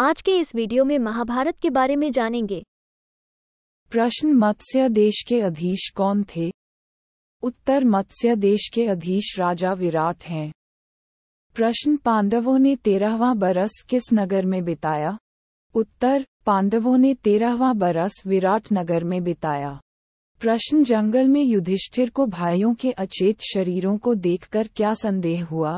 आज के इस वीडियो में महाभारत के बारे में जानेंगे प्रश्न मत्स्य देश के अधीश कौन थे उत्तर मत्स्य देश के अधीश राजा विराट हैं प्रश्न पांडवों ने तेरहवां बरस किस नगर में बिताया उत्तर पांडवों ने तेरहवां बरस विराट नगर में बिताया प्रश्न जंगल में युधिष्ठिर को भाइयों के अचेत शरीरों को देखकर क्या संदेह हुआ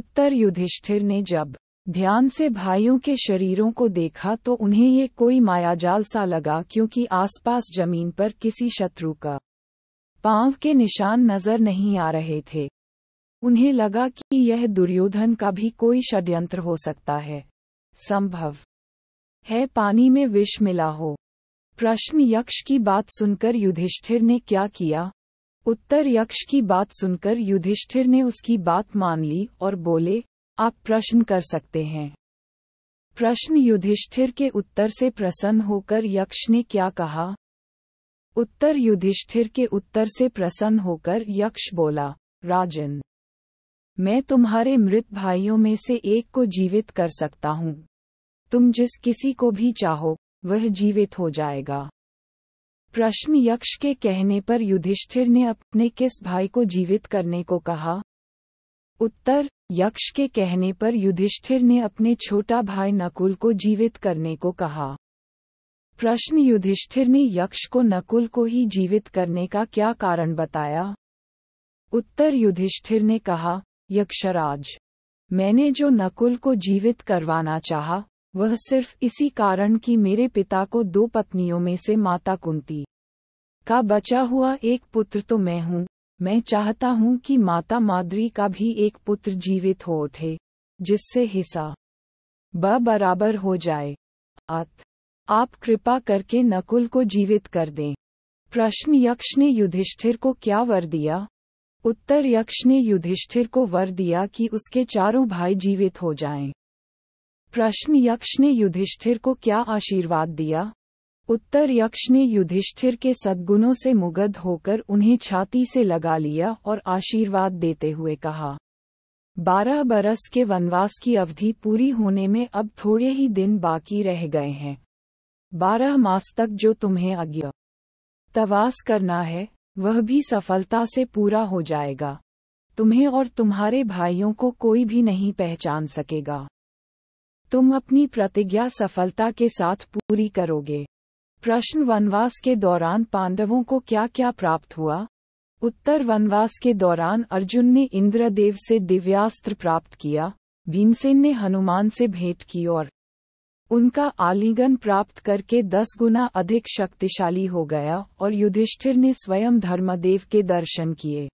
उत्तर युधिष्ठिर ने जब ध्यान से भाइयों के शरीरों को देखा तो उन्हें ये कोई मायाजाल सा लगा क्योंकि आसपास जमीन पर किसी शत्रु का पांव के निशान नजर नहीं आ रहे थे उन्हें लगा कि यह दुर्योधन का भी कोई षड्यंत्र हो सकता है संभव है पानी में विष मिला हो प्रश्न यक्ष की बात सुनकर युधिष्ठिर ने क्या किया उत्तर यक्ष की बात सुनकर युधिष्ठिर ने उसकी बात मान ली और बोले आप प्रश्न कर सकते हैं प्रश्न युधिष्ठिर के उत्तर से प्रसन्न होकर यक्ष ने क्या कहा उत्तर युधिष्ठिर के उत्तर से प्रसन्न होकर यक्ष बोला राजन मैं तुम्हारे मृत भाइयों में से एक को जीवित कर सकता हूँ तुम जिस किसी को भी चाहो वह जीवित हो जाएगा प्रश्न यक्ष के कहने पर युधिष्ठिर ने अपने किस भाई को जीवित करने को कहा उत्तर यक्ष के कहने पर युधिष्ठिर ने अपने छोटा भाई नकुल को जीवित करने को कहा प्रश्न युधिष्ठिर ने यक्ष को नकुल को ही जीवित करने का क्या कारण बताया उत्तर युधिष्ठिर ने कहा यक्षराज मैंने जो नकुल को जीवित करवाना चाहा, वह सिर्फ इसी कारण कि मेरे पिता को दो पत्नियों में से माता कुंती का बचा हुआ एक पुत्र तो मैं हूँ मैं चाहता हूं कि माता मादरी का भी एक पुत्र जीवित हो उठे जिससे हिस्सा ब बराबर हो जाए अत आप कृपा करके नकुल को जीवित कर दें प्रश्न यक्ष ने युधिष्ठिर को क्या वर दिया उत्तर यक्ष ने युधिष्ठिर को वर दिया कि उसके चारों भाई जीवित हो जाएं। प्रश्न यक्ष ने युधिष्ठिर को क्या आशीर्वाद दिया उत्तर यक्ष ने युधिष्ठिर के सद्गुणों से मुगध होकर उन्हें छाती से लगा लिया और आशीर्वाद देते हुए कहा बारह बरस के वनवास की अवधि पूरी होने में अब थोड़े ही दिन बाकी रह गए हैं बारह मास तक जो तुम्हें अज्ञ तवास करना है वह भी सफलता से पूरा हो जाएगा तुम्हें और तुम्हारे भाइयों को कोई भी नहीं पहचान सकेगा तुम अपनी प्रतिज्ञा सफलता के साथ पूरी करोगे प्रश्न वनवास के दौरान पांडवों को क्या क्या प्राप्त हुआ उत्तर वनवास के दौरान अर्जुन ने इंद्रदेव से दिव्यास्त्र प्राप्त किया भीमसेन ने हनुमान से भेंट की और उनका आलिंगन प्राप्त करके दस गुना अधिक शक्तिशाली हो गया और युधिष्ठिर ने स्वयं धर्मदेव के दर्शन किए